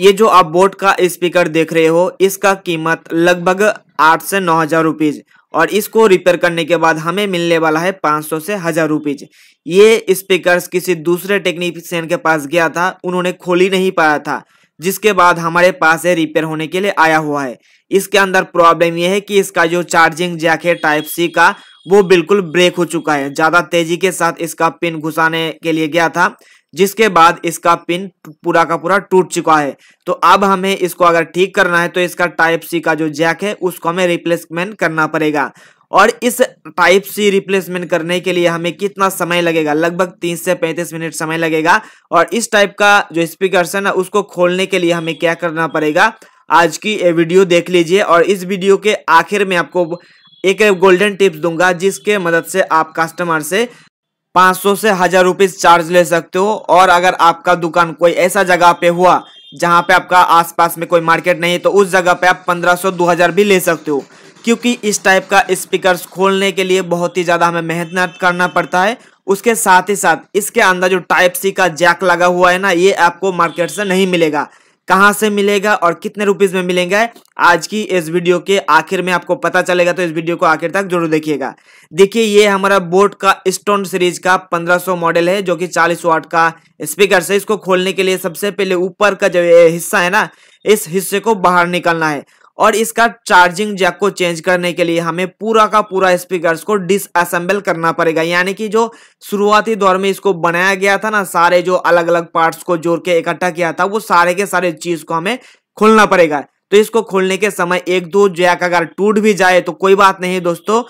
ये जो आप बोट का स्पीकर देख रहे हो इसका कीमत लगभग आठ से नौ हजार रुपीज और इसको रिपेयर करने के बाद हमें मिलने वाला है 500 से हजार रुपीज ये स्पीकर्स किसी दूसरे टेक्नीशियन के पास गया था उन्होंने खोल ही नहीं पाया था जिसके बाद हमारे पास ये रिपेयर होने के लिए आया हुआ है इसके अंदर प्रॉब्लम यह है कि इसका जो चार्जिंग जैक है टाइप सी का वो बिल्कुल ब्रेक हो चुका है ज़्यादा तेजी के साथ इसका पिन घुसाने के लिए गया था जिसके बाद इसका पिन पूरा का पूरा टूट चुका है तो अब हमें इसको अगर ठीक करना है तो इसका टाइप सी का जो जैक है उसको हमें रिप्लेसमेंट करना पड़ेगा और इस टाइप सी रिप्लेसमेंट करने के लिए हमें कितना समय लगेगा लगभग 30 से 35 मिनट समय लगेगा और इस टाइप का जो स्पीकर है ना उसको खोलने के लिए हमें क्या करना पड़ेगा आज की ये वीडियो देख लीजिए और इस वीडियो के आखिर में आपको एक गोल्डन टिप्स दूंगा जिसके मदद से आप कस्टमर से 500 से हजार रुपीज चार्ज ले सकते हो और अगर आपका दुकान कोई ऐसा जगह पे हुआ जहाँ पे आपका आसपास में कोई मार्केट नहीं है तो उस जगह पे आप 1500 2000 भी ले सकते हो क्योंकि इस टाइप का स्पीकर खोलने के लिए बहुत ही ज़्यादा हमें मेहनत करना पड़ता है उसके साथ ही साथ इसके अंदर जो टाइप सी का जैक लगा हुआ है ना ये आपको मार्केट से नहीं मिलेगा कहां से मिलेगा और कितने रुपीज में मिलेंगे आज की इस वीडियो के आखिर में आपको पता चलेगा तो इस वीडियो को आखिर तक जरूर देखिएगा देखिए ये हमारा बोट का स्टोन सीरीज का 1500 मॉडल है जो कि 40 वाट का स्पीकर से इसको खोलने के लिए सबसे पहले ऊपर का जो हिस्सा है ना इस हिस्से को बाहर निकालना है और इसका चार्जिंग जैक को चेंज करने के लिए हमें पूरा का पूरा स्पीकर्स को डिसअसेंबल करना पड़ेगा यानी कि जो शुरुआती दौर में इसको बनाया गया था ना सारे जो अलग अलग पार्ट्स को जोड़ के इकट्ठा किया था वो सारे के सारे चीज को हमें खोलना पड़ेगा तो इसको खोलने के समय एक दो जैक अगर टूट भी जाए तो कोई बात नहीं दोस्तों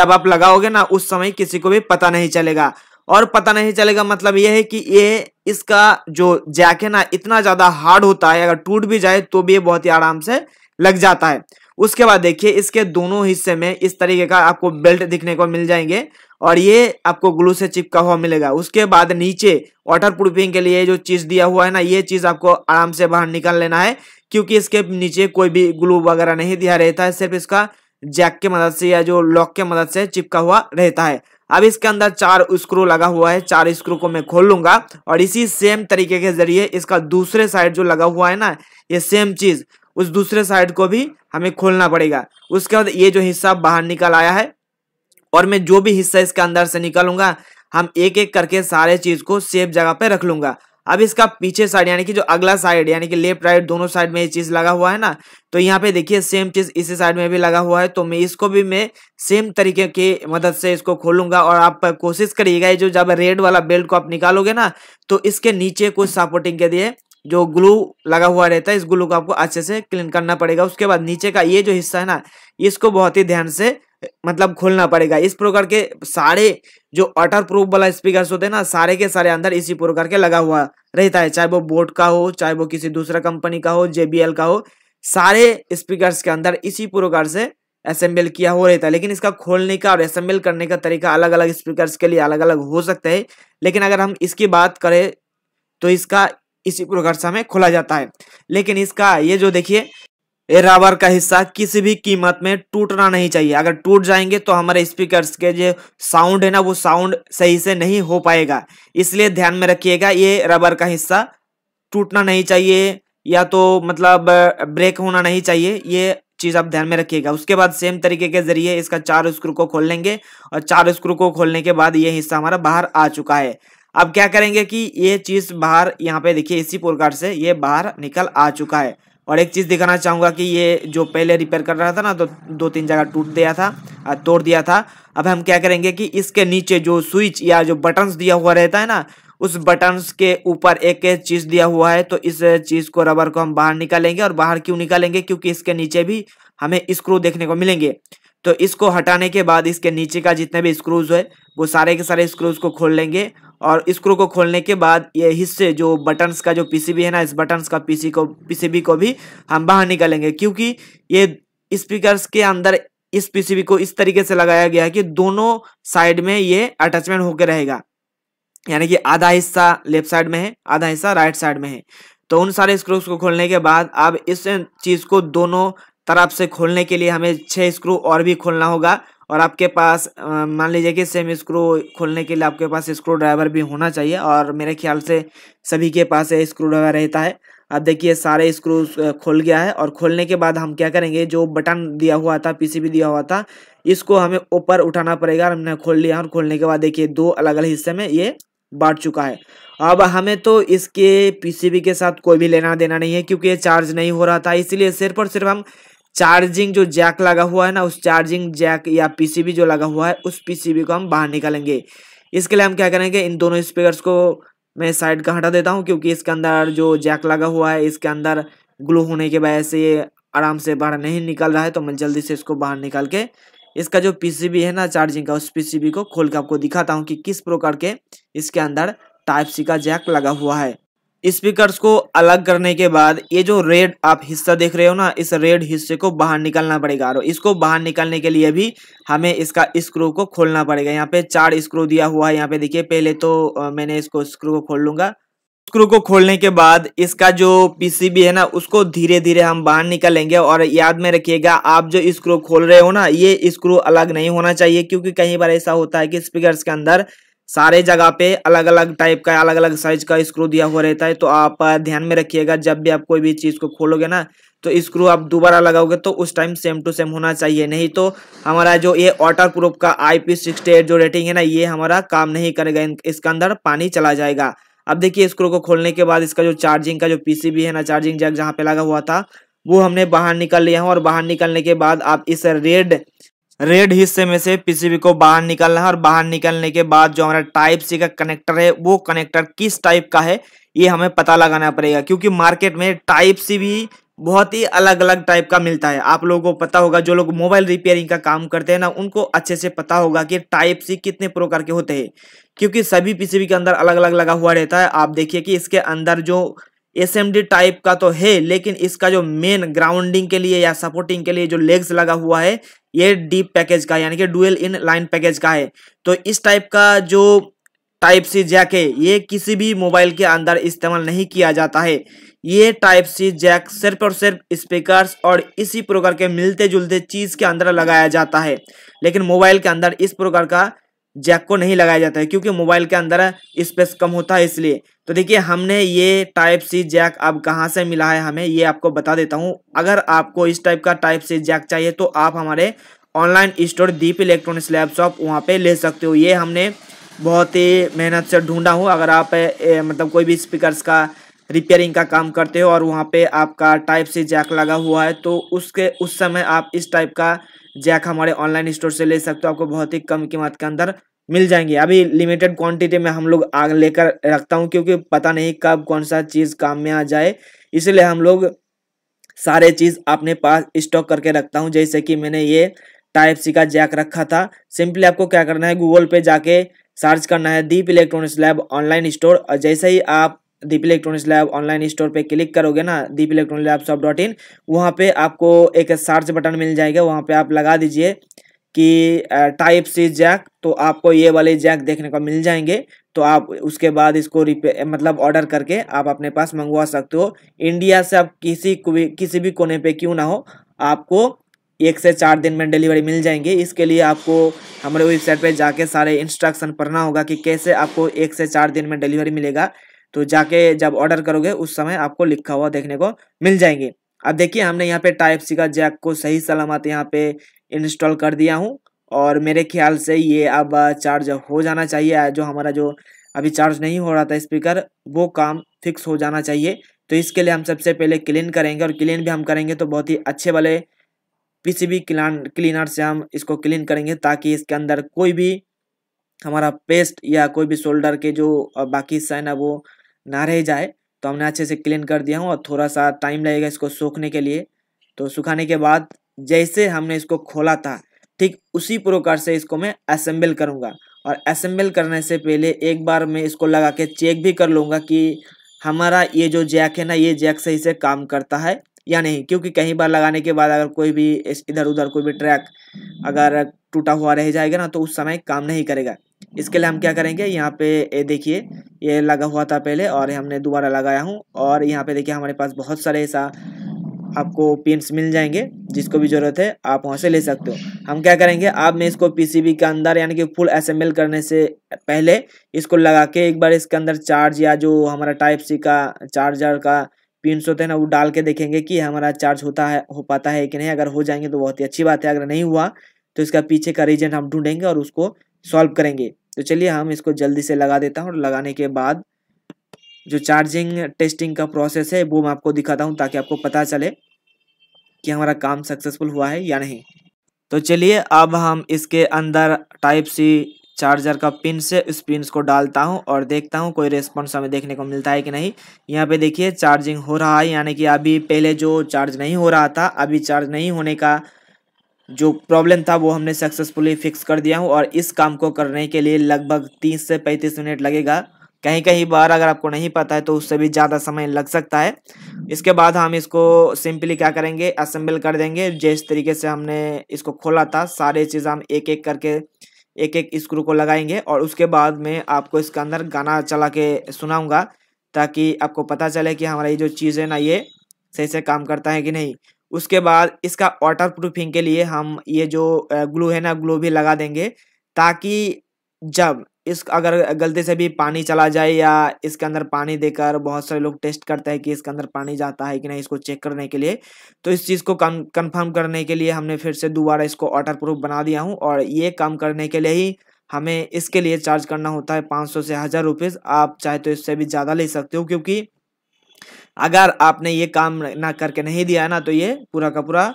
जब आप लगाओगे ना उस समय किसी को भी पता नहीं चलेगा और पता नहीं चलेगा मतलब यह है कि ये इसका जो जैक है ना इतना ज्यादा हार्ड होता है अगर टूट भी जाए तो भी ये बहुत ही आराम से लग जाता है उसके बाद देखिए इसके दोनों हिस्से में इस तरीके का आपको बेल्ट दिखने को मिल जाएंगे और ये आपको ग्लू से चिपका हुआ मिलेगा उसके बाद नीचे वाटर प्रूफिंग के लिए जो चीज दिया हुआ है ना ये चीज आपको आराम से बाहर निकाल लेना है क्योंकि इसके नीचे कोई भी ग्लू वगैरह नहीं दिया रहता है सिर्फ इसका जैक के मदद से या जो लॉक के मदद से चिपका हुआ रहता है अब इसके अंदर चार स्क्रू लगा हुआ है चार स्क्रू को मैं खोल लूंगा और इसी सेम तरीके के जरिए इसका दूसरे साइड जो लगा हुआ है ना ये सेम चीज उस दूसरे साइड को भी हमें खोलना पड़ेगा उसके बाद ये जो हिस्सा बाहर निकल आया है और मैं जो भी हिस्सा इसके अंदर से निकलूंगा हम एक एक करके सारे चीज़ को सेफ जगह पे रख लूंगा अब इसका पीछे साइड यानी कि जो अगला साइड यानी कि लेफ्ट राइट दोनों साइड में ये चीज़ लगा हुआ है ना तो यहाँ पे देखिए सेम चीज़ इसी साइड में भी लगा हुआ है तो मैं इसको भी मैं सेम तरीके की मदद से इसको खोलूंगा और आप कोशिश करिएगा जो जब रेड वाला बेल्ट को आप निकालोगे ना तो इसके नीचे कुछ सपोर्टिंग के लिए जो ग्लू लगा हुआ रहता है इस ग्लू को आपको अच्छे से क्लीन करना पड़ेगा उसके बाद नीचे का ये जो हिस्सा है ना इसको बहुत ही ध्यान से मतलब खोलना पड़ेगा इस प्रकार के सारे जो वाटर प्रूफ वाला स्पीकर होते हैं ना सारे के सारे अंदर इसी प्रकार के लगा हुआ रहता है चाहे वो बोट का हो चाहे वो किसी दूसरा कंपनी का हो जेबीएल का हो सारे स्पीकर के अंदर इसी प्रकार से असेंबल किया हो रहता है लेकिन इसका खोलने का और असेंबल करने का तरीका अलग अलग स्पीकर के लिए अलग अलग हो सकता है लेकिन अगर हम इसकी बात करें तो इसका इसी प्रकार से हमें खोला जाता है लेकिन इसका ये जो देखिए रबर का हिस्सा किसी भी कीमत में टूटना नहीं चाहिए अगर टूट जाएंगे तो हमारे स्पीकर्स के जो साउंड है ना वो साउंड सही से नहीं हो पाएगा इसलिए ध्यान में रखिएगा ये रबर का हिस्सा टूटना नहीं चाहिए या तो मतलब ब्रेक होना नहीं चाहिए ये चीज़ आप ध्यान में रखिएगा उसके बाद सेम तरीके के जरिए इसका चार स्क्रू को खोल लेंगे और चार स्क्रू को खोलने के बाद ये हिस्सा हमारा बाहर आ चुका है अब क्या करेंगे कि ये चीज़ बाहर यहाँ पे देखिए इसी प्रकार से ये बाहर निकल आ चुका है और एक चीज़ दिखाना चाहूंगा कि ये जो पहले रिपेयर कर रहा था ना तो दो तीन जगह टूट दिया था तोड़ दिया था अब हम क्या करेंगे कि इसके नीचे जो स्विच या जो बटन दिया हुआ रहता है ना उस बटन्स के ऊपर एक चीज़ दिया हुआ है तो इस चीज़ को रबर को हम बाहर निकालेंगे और बाहर क्यों निकालेंगे क्योंकि इसके नीचे भी हमें स्क्रू देखने को मिलेंगे तो इसको हटाने के बाद इसके नीचे का जितने भी स्क्रूज है वो सारे के सारे स्क्रूज को खोल लेंगे और स्क्रू को खोलने के बाद ये हिस्से जो बटन्स का जो पीसीबी है ना इस बटन्स का पीसी को पीसीबी को भी हम बाहर निकालेंगे क्योंकि ये स्पीकर्स के अंदर इस पीसीबी को इस तरीके से लगाया गया है कि दोनों साइड में ये अटैचमेंट होकर रहेगा यानी कि आधा हिस्सा लेफ्ट साइड में है आधा हिस्सा राइट साइड में है तो उन सारे स्क्रूज को खोलने के बाद अब इस चीज़ को दोनों तरफ से खोलने के लिए हमें छः स्क्रू और भी खोलना होगा और आपके पास मान लीजिए कि सेम स्क्रू खोलने के लिए आपके पास स्क्रू ड्राइवर भी होना चाहिए और मेरे ख्याल से सभी के पास स्क्रू ड्राइवर रहता है अब देखिए सारे स्क्रू खोल गया है और खोलने के बाद हम क्या करेंगे जो बटन दिया हुआ था पीसीबी दिया हुआ था इसको हमें ऊपर उठाना पड़ेगा और हमने खोल लिया और खोलने के बाद देखिए दो अलग अलग हिस्से में ये बांट चुका है अब हमें तो इसके पीसीबी के साथ कोई भी लेना देना नहीं है क्योंकि ये चार्ज नहीं हो रहा था इसीलिए सिर्फ और सिर्फ हम चार्जिंग जो जैक लगा हुआ है ना उस चार्जिंग जैक या पीसीबी जो लगा हुआ है उस पीसीबी को हम बाहर निकालेंगे इसके लिए हम क्या करेंगे इन दोनों स्पीकर्स को मैं साइड का हटा देता हूँ क्योंकि इसके अंदर जो जैक लगा हुआ है इसके अंदर ग्लू होने की वजह से ये आराम से बाहर नहीं निकल रहा है तो मैं जल्दी से इसको बाहर निकाल के इसका जो पी है ना चार्जिंग का उस पी को खोल के आपको दिखाता हूँ कि किस प्रकार के इसके अंदर टाइप सी का जैक लगा हुआ है स्पीकर्स को अलग करने के बाद ये जो रेड आप हिस्सा देख रहे हो ना इस रेड हिस्से को बाहर निकालना पड़ेगा और इसको बाहर निकालने के लिए भी हमें इसका स्क्रू को खोलना पड़ेगा यहाँ पे चार स्क्रू दिया हुआ है यहाँ पे देखिए पहले तो मैंने इसको स्क्रू को खोल लूंगा स्क्रू को खोलने के बाद इसका जो पीसीबी है ना उसको धीरे धीरे हम बाहर निकालेंगे और याद में रखिएगा आप जो स्क्रू खोल रहे हो ना ये स्क्रू अलग नहीं होना चाहिए क्योंकि कई बार ऐसा होता है कि स्पीकर्स के अंदर सारे जगह पे अलग अलग टाइप का अलग अलग साइज का स्क्रू दिया हुआ रहता है तो आप ध्यान में रखिएगा जब भी आप कोई भी चीज़ को खोलोगे ना तो स्क्रू आप दोबारा लगाओगे तो उस टाइम सेम टू सेम होना चाहिए नहीं तो हमारा जो ये वाटर प्रूफ का आई पी जो रेटिंग है ना ये हमारा काम नहीं करेगा इसके अंदर पानी चला जाएगा अब देखिए स्क्रू को खोलने के बाद इसका जो चार्जिंग का जो पीसीबी है ना चार्जिंग जैक जहाँ पे लगा हुआ था वो हमने बाहर निकल लिया है और बाहर निकलने के बाद आप इस रेड रेड हिस्से में से पीसीबी को बाहर निकालना है और बाहर निकालने के बाद जो हमारा टाइप सी का कनेक्टर है वो कनेक्टर किस टाइप का है ये हमें पता लगाना पड़ेगा क्योंकि मार्केट में टाइप सी भी बहुत ही अलग अलग टाइप का मिलता है आप लोगों को पता होगा जो लोग मोबाइल रिपेयरिंग का काम करते हैं ना उनको अच्छे से पता होगा कि टाइप सी कितने प्रकार के होते हैं क्योंकि सभी पीसीबी के अंदर अलग अलग लगा हुआ रहता है आप देखिए कि इसके अंदर जो एस टाइप का तो है लेकिन इसका जो मेन ग्राउंडिंग के लिए या सपोर्टिंग के लिए जो लेग्स लगा हुआ है ये डीप पैकेज का यानी कि डुअल इन लाइन पैकेज का है तो इस टाइप का जो टाइप सी जैक है ये किसी भी मोबाइल के अंदर इस्तेमाल नहीं किया जाता है ये टाइप सी जैक सिर्फ और सिर्फ स्पीकर्स और इसी प्रकार के मिलते जुलते चीज़ के अंदर लगाया जाता है लेकिन मोबाइल के अंदर इस प्रकार का जैक को नहीं लगाया जाता है क्योंकि मोबाइल के अंदर स्पेस कम होता है इसलिए तो देखिए हमने ये टाइप सी जैक अब कहाँ से मिला है हमें ये आपको बता देता हूँ अगर आपको इस टाइप का टाइप सी जैक चाहिए तो आप हमारे online store Deep electronics laptop वहाँ पे ले सकते हो ये हमने बहुत ही मेहनत से ढूंढा हूँ अगर आप ए, ए, मतलब कोई भी स्पीकर्स का रिपेयरिंग का काम करते हो और वहाँ पे आपका टाइप से जैक लगा हुआ है तो उसके उस समय आप इस टाइप का जैक हमारे ऑनलाइन स्टोर से ले सकते हो आपको बहुत ही कम कीमत के अंदर मिल जाएंगे अभी लिमिटेड क्वांटिटी में हम लोग आग लेकर रखता हूँ क्योंकि पता नहीं कब कौन सा चीज़ काम में आ जाए इसलिए हम लोग सारे चीज़ अपने पास स्टॉक करके रखता हूँ जैसे कि मैंने ये टाइप सी का जैक रखा था सिंपली आपको क्या करना है गूगल पे जाके सर्च करना है Deep electronics lab online store और जैसे ही आप Deep electronics lab online store पे क्लिक करोगे ना Deep electronic lab shop dot in वहाँ पर आपको एक सर्च बटन मिल जाएगा वहाँ पे आप लगा दीजिए कि टाइप सी जैक तो आपको ये वाले जैक देखने को मिल जाएंगे तो आप उसके बाद इसको रिपे मतलब ऑर्डर करके आप अपने पास मंगवा सकते हो इंडिया से आप किसी को भी किसी भी कोने पे क्यों ना हो आपको एक से चार दिन में डिलीवरी मिल जाएंगे इसके लिए आपको हमारे वेबसाइट पे जाके सारे इंस्ट्रक्शन पढ़ना होगा कि कैसे आपको एक से चार दिन में डिलीवरी मिलेगा तो जाके जब ऑर्डर करोगे उस समय आपको लिखा हुआ देखने को मिल जाएंगे अब देखिए हमने यहाँ पे टाइप सी का जैक को सही सलामत यहाँ पे इंस्टॉल कर दिया हूँ और मेरे ख्याल से ये अब चार्ज हो जाना चाहिए जो हमारा जो अभी चार्ज नहीं हो रहा था स्पीकर वो काम फिक्स हो जाना चाहिए तो इसके लिए हम सबसे पहले क्लीन करेंगे और क्लीन भी हम करेंगे तो बहुत ही अच्छे वाले पीसीबी क्लीनर से हम इसको क्लीन करेंगे ताकि इसके अंदर कोई भी हमारा पेस्ट या कोई भी शोल्डर के जो बाकी साइन है वो ना रह जाए तो हमने अच्छे से क्लीन कर दिया हूँ और थोड़ा सा टाइम लगेगा इसको सूखने के लिए तो सुखाने के बाद जैसे हमने इसको खोला था ठीक उसी प्रकार से इसको मैं असेंबल करूँगा और असेंबल करने से पहले एक बार मैं इसको लगा के चेक भी कर लूँगा कि हमारा ये जो जैक है ना ये जैक सही से काम करता है या नहीं क्योंकि कहीं बार लगाने के बाद अगर कोई भी इधर उधर कोई भी ट्रैक अगर टूटा हुआ रह जाएगा ना तो उस समय काम नहीं करेगा इसके लिए हम क्या करेंगे यहाँ पे ये देखिए ये लगा हुआ था पहले और हमने दोबारा लगाया हूँ और यहाँ पे देखिए हमारे पास बहुत सारे ऐसा आपको पिंस मिल जाएंगे जिसको भी ज़रूरत है आप वहाँ से ले सकते हो हम क्या करेंगे आप में इसको पीसीबी के अंदर यानी कि फुल असेंबल करने से पहले इसको लगा के एक बार इसके अंदर चार्ज या जो हमारा टाइप सी का चार्जर का पिंस होते हैं ना वो डाल के देखेंगे कि हमारा चार्ज होता है हो पाता है कि नहीं अगर हो जाएंगे तो बहुत ही अच्छी बात है अगर नहीं हुआ तो इसका पीछे का रीजन हम ढूंढेंगे और उसको सॉल्व करेंगे तो चलिए हम इसको जल्दी से लगा देता हूँ और लगाने के बाद जो चार्जिंग टेस्टिंग का प्रोसेस है वो मैं आपको दिखाता हूँ ताकि आपको पता चले कि हमारा काम सक्सेसफुल हुआ है या नहीं तो चलिए अब हम इसके अंदर टाइप सी चार्जर का पिन से उस पिन को डालता हूँ और देखता हूँ कोई रेस्पॉन्स हमें देखने को मिलता है कि नहीं यहाँ पे देखिए चार्जिंग हो रहा है यानी कि अभी पहले जो चार्ज नहीं हो रहा था अभी चार्ज नहीं होने का जो प्रॉब्लम था वो हमने सक्सेसफुली फिक्स कर दिया हूँ और इस काम को करने के लिए लगभग तीस से पैंतीस मिनट लगेगा कहीं कहीं बार अगर आपको नहीं पता है तो उससे भी ज़्यादा समय लग सकता है इसके बाद हम इसको सिंपली क्या करेंगे असेंबल कर देंगे जिस तरीके से हमने इसको खोला था सारे चीज़ हम एक एक करके एक एक स्क्रू को लगाएंगे और उसके बाद में आपको इसके अंदर गाना चला के सुनाऊँगा ताकि आपको पता चले कि हमारा ये जो चीज़ है ना ये सही से काम करता है कि नहीं उसके बाद इसका वाटर प्रूफिंग के लिए हम ये जो ग्लू है ना ग्लू भी लगा देंगे ताकि जब इस अगर गलती से भी पानी चला जाए या इसके अंदर पानी देकर बहुत सारे लोग टेस्ट करते हैं कि इसके अंदर पानी जाता है कि नहीं इसको चेक करने के लिए तो इस चीज़ को कन्फर्म करने के लिए हमने फिर से दोबारा इसको वाटर प्रूफ बना दिया हूँ और ये काम करने के लिए ही हमें इसके लिए चार्ज करना होता है पाँच सौ से हज़ार रुपीज़ आप चाहे तो इससे भी ज़्यादा ले सकते हो क्योंकि अगर आपने ये काम ना करके नहीं दिया ना तो ये पूरा का पूरा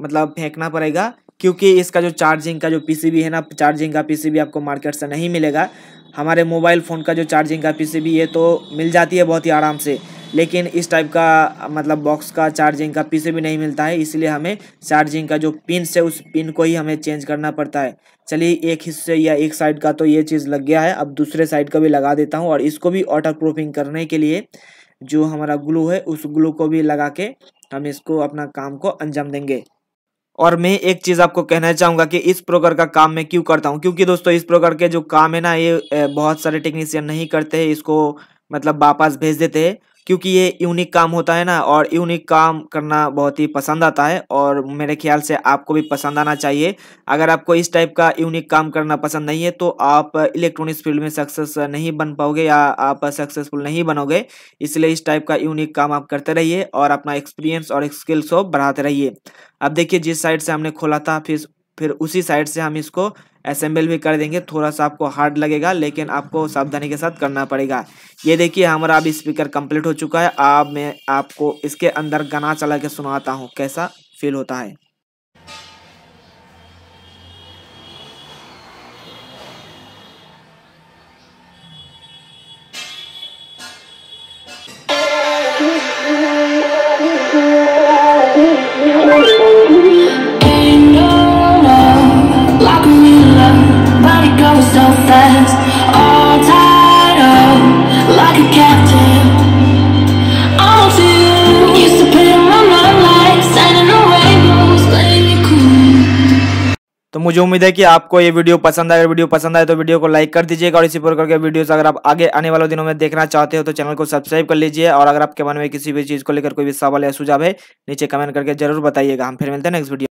मतलब फेंकना पड़ेगा क्योंकि इसका जो चार्जिंग का जो पीसीबी है ना चार्जिंग का पीसीबी आपको मार्केट से नहीं मिलेगा हमारे मोबाइल फ़ोन का जो चार्जिंग का पीसीबी ये तो मिल जाती है बहुत ही आराम से लेकिन इस टाइप का मतलब बॉक्स का चार्जिंग का पीसीबी नहीं मिलता है इसलिए हमें चार्जिंग का जो पिन से उस पिन को ही हमें चेंज करना पड़ता है चलिए एक हिस्से या एक साइड का तो ये चीज़ लग गया है अब दूसरे साइड का भी लगा देता हूँ और इसको भी वाटर प्रूफिंग करने के लिए जो हमारा ग्लू है उस ग्लू को भी लगा के हम इसको अपना काम को अंजाम देंगे और मैं एक चीज़ आपको कहना चाहूँगा कि इस प्रकार का काम मैं क्यों करता हूँ क्योंकि दोस्तों इस प्रकार के जो काम है ना ये बहुत सारे टेक्नीसियन नहीं करते हैं इसको मतलब वापस भेज देते हैं क्योंकि ये यूनिक काम होता है ना और यूनिक काम करना बहुत ही पसंद आता है और मेरे ख्याल से आपको भी पसंद आना चाहिए अगर आपको इस टाइप का यूनिक काम करना पसंद नहीं है तो आप इलेक्ट्रॉनिक्स फील्ड में सक्सेस नहीं बन पाओगे या आप सक्सेसफुल नहीं बनोगे इसलिए इस टाइप का यूनिक काम आप करते रहिए और अपना एक्सपीरियंस और स्किल्स को बढ़ाते रहिए अब देखिए जिस साइड से हमने खोला था फिर फिर उसी साइड से हम इसको असेंबल भी कर देंगे थोड़ा सा आपको हार्ड लगेगा लेकिन आपको सावधानी के साथ करना पड़ेगा ये देखिए हमारा अभी स्पीकर कंप्लीट हो चुका है अब मैं आपको इसके अंदर गाना चला के सुनाता हूँ कैसा फील होता है तो मुझे उम्मीद है कि आपको ये वीडियो पसंद आए वीडियो पसंद आए तो वीडियो को लाइक कर दीजिएगा और इसी पर के वीडियोस अगर आप आगे आने वाले दिनों में देखना चाहते हो तो चैनल को सब्सक्राइब कर लीजिए और अगर आपके मन में किसी भी चीज़ को लेकर कोई भी सवाल या सुझाव है नीचे कमेंट करके जरूर बताइएगा हम फिर मिलते हैं नेक्स्ट वीडियो